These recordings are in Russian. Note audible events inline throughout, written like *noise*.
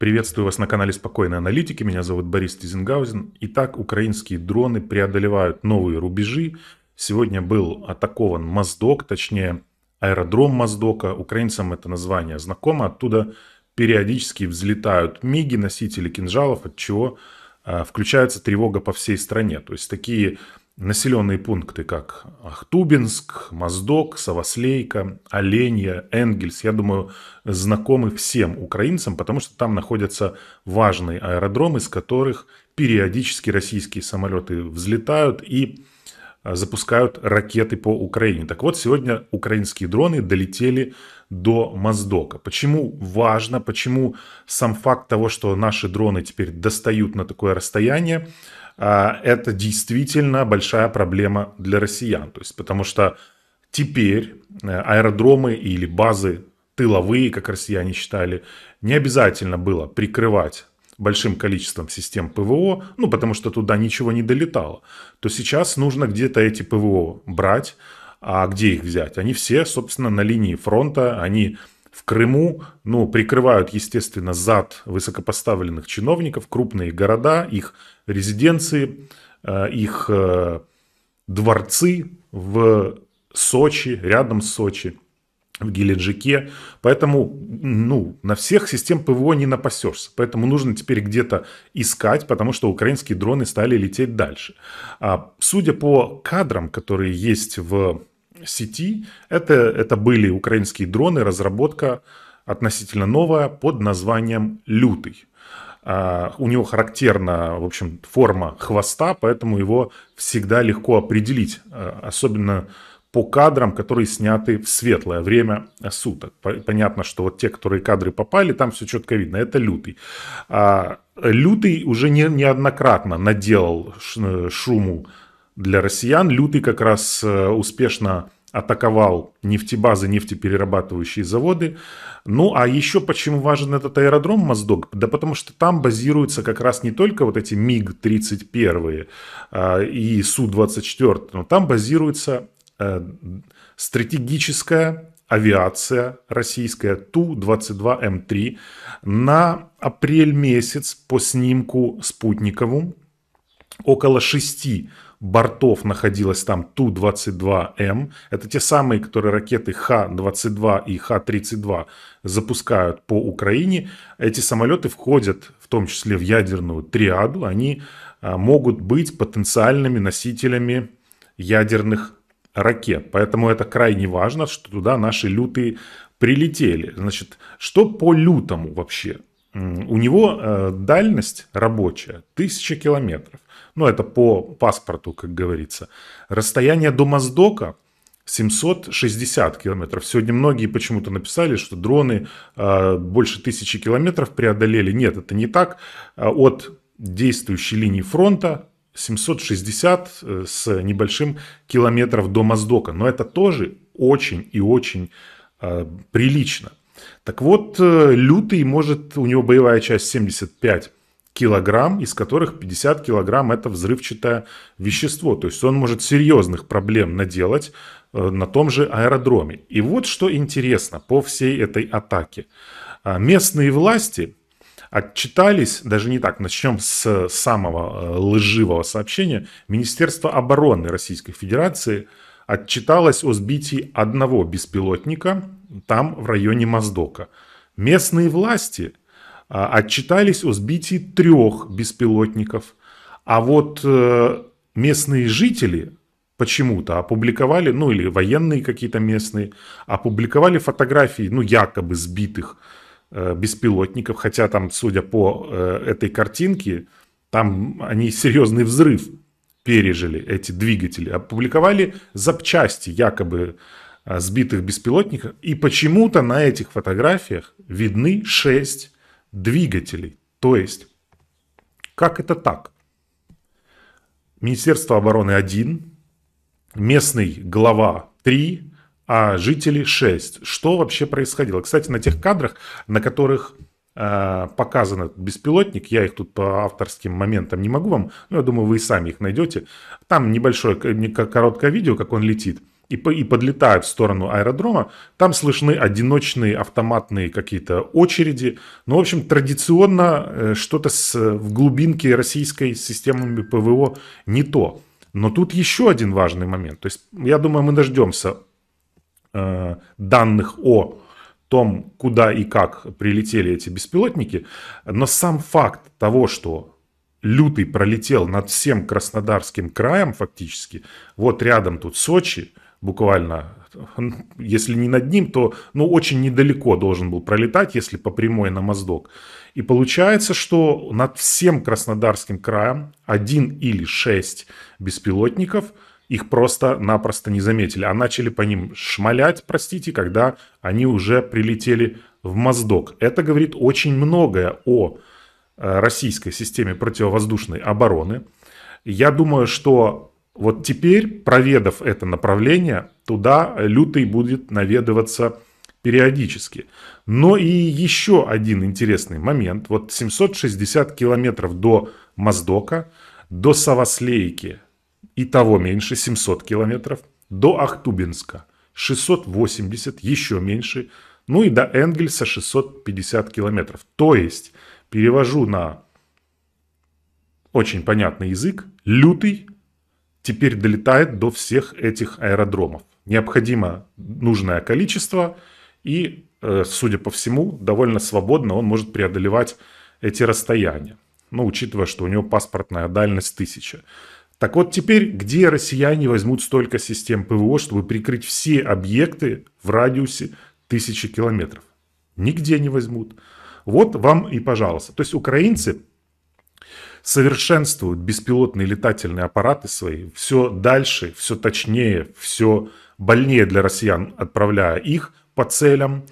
Приветствую вас на канале «Спокойной аналитики». Меня зовут Борис Тизенгаузен. Итак, украинские дроны преодолевают новые рубежи. Сегодня был атакован Моздок, точнее аэродром Моздока. Украинцам это название знакомо. Оттуда периодически взлетают миги, носители кинжалов, от чего а, включается тревога по всей стране. То есть такие населенные пункты, как Ахтубинск, Моздок, Савослейка, Оленья, Энгельс, я думаю, знакомы всем украинцам, потому что там находятся важные аэродромы, из которых периодически российские самолеты взлетают и а, запускают ракеты по Украине. Так вот, сегодня украинские дроны долетели до Моздока. Почему важно, почему сам факт того, что наши дроны теперь достают на такое расстояние, а, это действительно большая проблема для россиян. То есть, потому что теперь э, аэродромы или базы тыловые, как россияне считали, не обязательно было прикрывать большим количеством систем ПВО, ну, потому что туда ничего не долетало, то сейчас нужно где-то эти ПВО брать, а где их взять? Они все, собственно, на линии фронта, они в Крыму, ну, прикрывают, естественно, зад высокопоставленных чиновников, крупные города, их резиденции, э, их э, дворцы в Сочи, рядом с Сочи, в Геленджике. Поэтому ну, на всех систем ПВО не напасешься. Поэтому нужно теперь где-то искать, потому что украинские дроны стали лететь дальше. А, судя по кадрам, которые есть в сети. Это, это были украинские дроны, разработка относительно новая под названием «Лютый». Uh, у него характерна, в общем, форма хвоста, поэтому его всегда легко определить, а, особенно по кадрам, которые сняты в светлое время суток. Понятно, что вот те, которые кадры попали, там все четко видно, это лютый. А, лютый уже не, неоднократно наделал э, шуму для россиян. Лютый как раз э, успешно атаковал нефтебазы, нефтеперерабатывающие заводы. Ну, а еще почему важен этот аэродром Моздок? Да потому что там базируются как раз не только вот эти МиГ-31 а, и Су-24, но там базируется э, стратегическая авиация российская Ту-22М3 на апрель месяц по снимку спутникову около шести бортов находилось там Ту-22М. Это те самые, которые ракеты Х-22 и Х-32 запускают по Украине. Эти самолеты входят в том числе в ядерную триаду. Они а, могут быть потенциальными носителями ядерных ракет. Поэтому это крайне важно, что туда наши лютые прилетели. Значит, что по лютому вообще? у него э, дальность рабочая тысяча километров. Ну, это по паспорту, как говорится. Расстояние до Моздока 760 километров. Сегодня многие почему-то написали, что дроны э, больше тысячи километров преодолели. Нет, это не так. А от действующей линии фронта 760 э, с небольшим километров до Моздока. Но это тоже очень и очень э, прилично. Так вот, э, лютый может, у него боевая часть 75 килограмм, из которых 50 килограмм это взрывчатое вещество. То есть он может серьезных проблем наделать э, на том же аэродроме. И вот что интересно по всей этой атаке. А, местные власти отчитались, даже не так, начнем с самого э, лживого сообщения. Министерство обороны Российской Федерации – отчиталась о сбитии одного беспилотника там, в районе Моздока. Местные власти а, отчитались о сбитии трех беспилотников. А вот э, местные жители почему-то опубликовали, ну или военные какие-то местные, опубликовали фотографии, ну якобы сбитых э, беспилотников, хотя там, судя по э, этой картинке, там они серьезный взрыв пережили эти двигатели, опубликовали запчасти якобы а, сбитых беспилотников. И почему-то на этих фотографиях видны 6 двигателей. То есть, как это так? Министерство обороны 1, местный глава 3, а жители 6. Что вообще происходило? Кстати, на тех кадрах, на которых Э, показан этот беспилотник. Я их тут по авторским моментам не могу вам, но я думаю, вы и сами их найдете. Там небольшое, короткое видео, как он летит и, по, и подлетают в сторону аэродрома. Там слышны одиночные автоматные какие-то очереди. Ну, в общем, традиционно э, что-то с, в глубинке российской системами ПВО не то. Но тут еще один важный момент. То есть, я думаю, мы дождемся э, данных о том, куда и как прилетели эти беспилотники, но сам факт того, что лютый пролетел над всем Краснодарским краем фактически, вот рядом тут Сочи, буквально, если не над ним, то ну, очень недалеко должен был пролетать, если по прямой на Моздок. И получается, что над всем Краснодарским краем один или шесть беспилотников – их просто-напросто не заметили, а начали по ним шмалять, простите, когда они уже прилетели в Моздок. Это говорит очень многое о э, российской системе противовоздушной обороны. Я думаю, что вот теперь, проведав это направление, туда лютый будет наведываться периодически. Но и еще один интересный момент. Вот 760 километров до Моздока, до Саваслейки и того меньше 700 километров, до Ахтубинска 680, еще меньше, ну и до Энгельса 650 километров. То есть, перевожу на очень понятный язык, лютый теперь долетает до всех этих аэродромов. Необходимо нужное количество и, э, судя по всему, довольно свободно он может преодолевать эти расстояния. Ну, учитывая, что у него паспортная дальность 1000. Так вот теперь, где россияне возьмут столько систем ПВО, чтобы прикрыть все объекты в радиусе тысячи километров? Нигде не возьмут. Вот вам и пожалуйста. То есть украинцы совершенствуют беспилотные летательные аппараты свои все дальше, все точнее, все больнее для россиян, отправляя их по целям,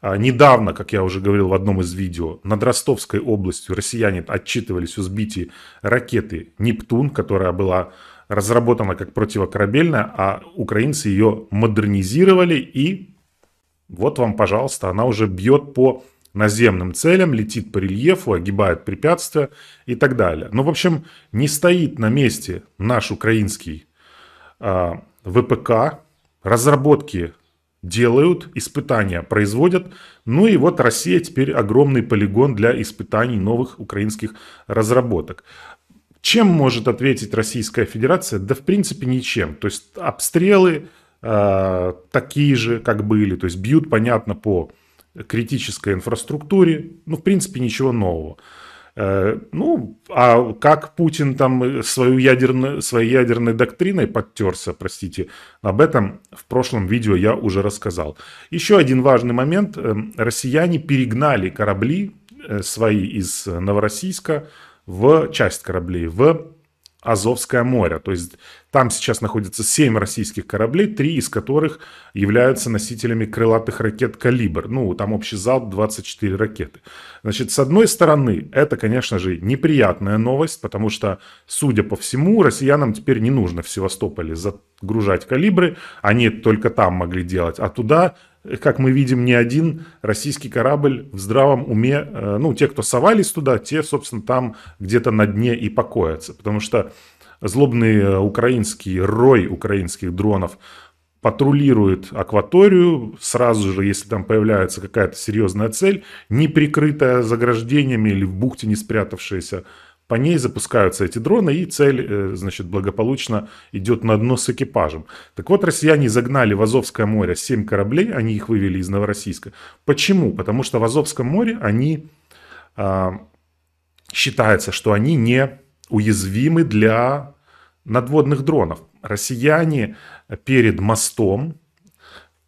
а, недавно, как я уже говорил в одном из видео, над Ростовской областью россияне отчитывались о сбитии ракеты «Нептун», которая была разработана как противокорабельная, а украинцы ее модернизировали и вот вам, пожалуйста, она уже бьет по наземным целям, летит по рельефу, огибает препятствия и так далее. Ну, в общем, не стоит на месте наш украинский э, ВПК, разработки делают испытания, производят. Ну и вот Россия теперь огромный полигон для испытаний новых украинских разработок. Чем может ответить Российская Федерация? Да в принципе ничем. То есть обстрелы э, такие же, как были. То есть бьют, понятно, по критической инфраструктуре. Ну, в принципе, ничего нового. Э, ну, а как Путин там свою ядерную, своей ядерной доктриной подтерся, простите, об этом в прошлом видео я уже рассказал. Еще один важный момент. Эм, россияне перегнали корабли э, свои из Новороссийска в часть кораблей, в Азовское море. То есть там сейчас находится 7 российских кораблей, 3 из которых являются носителями крылатых ракет «Калибр». Ну, там общий залп 24 ракеты. Значит, с одной стороны, это, конечно же, неприятная новость, потому что, судя по всему, россиянам теперь не нужно в Севастополе загружать «Калибры». Они только там могли делать, а туда как мы видим, ни один российский корабль в здравом уме, э, ну, те, кто совались туда, те, собственно, там где-то на дне и покоятся. Потому что злобный э, украинский рой украинских дронов патрулирует акваторию, сразу же, если там появляется какая-то серьезная цель, не прикрытая заграждениями или в бухте не спрятавшаяся, по ней запускаются эти дроны, и цель, э, значит, благополучно идет на дно с экипажем. Так вот, россияне загнали в Азовское море 7 кораблей, они их вывели из Новороссийска. Почему? Потому что в Азовском море они... А, считается, что они не уязвимы для надводных дронов. Россияне перед мостом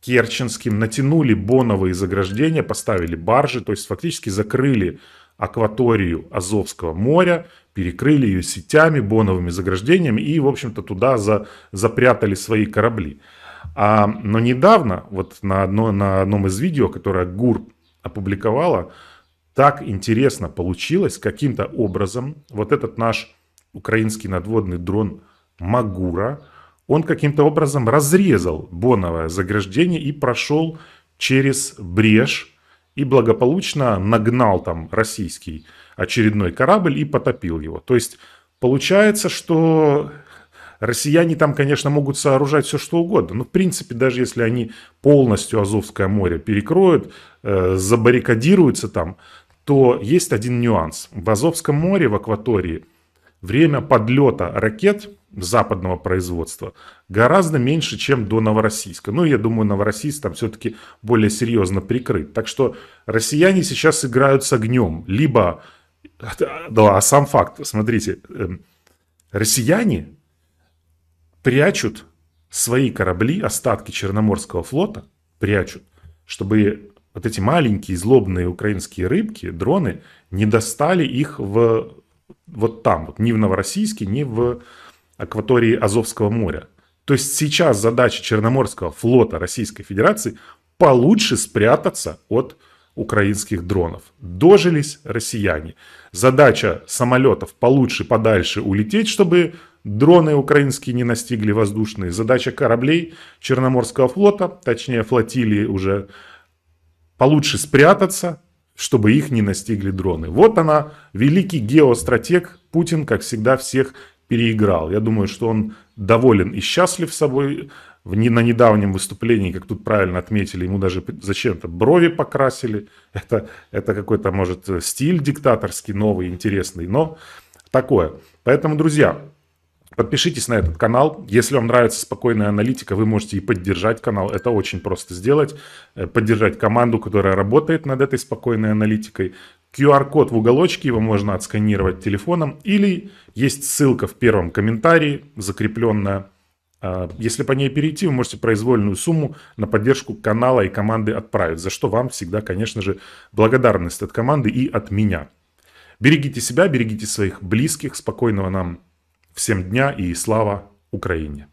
Керченским натянули боновые заграждения, поставили баржи, то есть фактически закрыли акваторию Азовского моря, перекрыли ее сетями, боновыми заграждениями и, в общем-то, туда за, запрятали свои корабли. А, но недавно, вот на, одно, на одном из видео, которое ГУР опубликовала, так интересно получилось каким-то образом. Вот этот наш украинский надводный дрон Магура, он каким-то образом разрезал боновое заграждение и прошел через брешь и благополучно нагнал там российский очередной корабль и потопил его. То есть получается, что россияне там, конечно, могут сооружать все что угодно. Но в принципе, даже если они полностью Азовское море перекроют, э, забаррикадируются там, то есть один нюанс. В Азовском море, в акватории, время подлета ракет – западного производства гораздо меньше, чем до Новороссийска. Ну, я думаю, Новороссийск там все-таки более серьезно прикрыт. Так что россияне сейчас играют с огнем. Либо, да, а сам факт, смотрите, эм, россияне прячут свои корабли, остатки Черноморского флота, прячут, чтобы вот эти маленькие злобные украинские рыбки, дроны, не достали их в вот там, вот, ни в Новороссийске, ни в акватории Азовского моря. То есть сейчас задача Черноморского флота Российской Федерации получше спрятаться от украинских дронов. Дожились россияне. Задача самолетов получше подальше улететь, чтобы дроны украинские не настигли воздушные. Задача кораблей Черноморского флота, точнее флотилии уже, получше спрятаться, чтобы их не настигли дроны. Вот она, великий геостратег Путин, как всегда, всех переиграл. Я думаю, что он доволен и счастлив собой. В, на недавнем выступлении, как тут правильно отметили, ему даже зачем-то брови покрасили. *laughs* Это, это какой-то, может, стиль диктаторский, новый, интересный, но такое. Поэтому, друзья, Подпишитесь на этот канал. Если вам нравится спокойная аналитика, вы можете и поддержать канал. Это очень просто сделать. Э, поддержать команду, которая работает над этой спокойной аналитикой. QR-код в уголочке, его можно отсканировать телефоном, или есть ссылка в первом комментарии, закрепленная. А, если по ней перейти, вы можете произвольную сумму на поддержку канала и команды отправить, за что вам всегда, конечно же, благодарность от команды и от меня. Берегите себя, берегите своих близких, спокойного нам всем дня и слава Украине!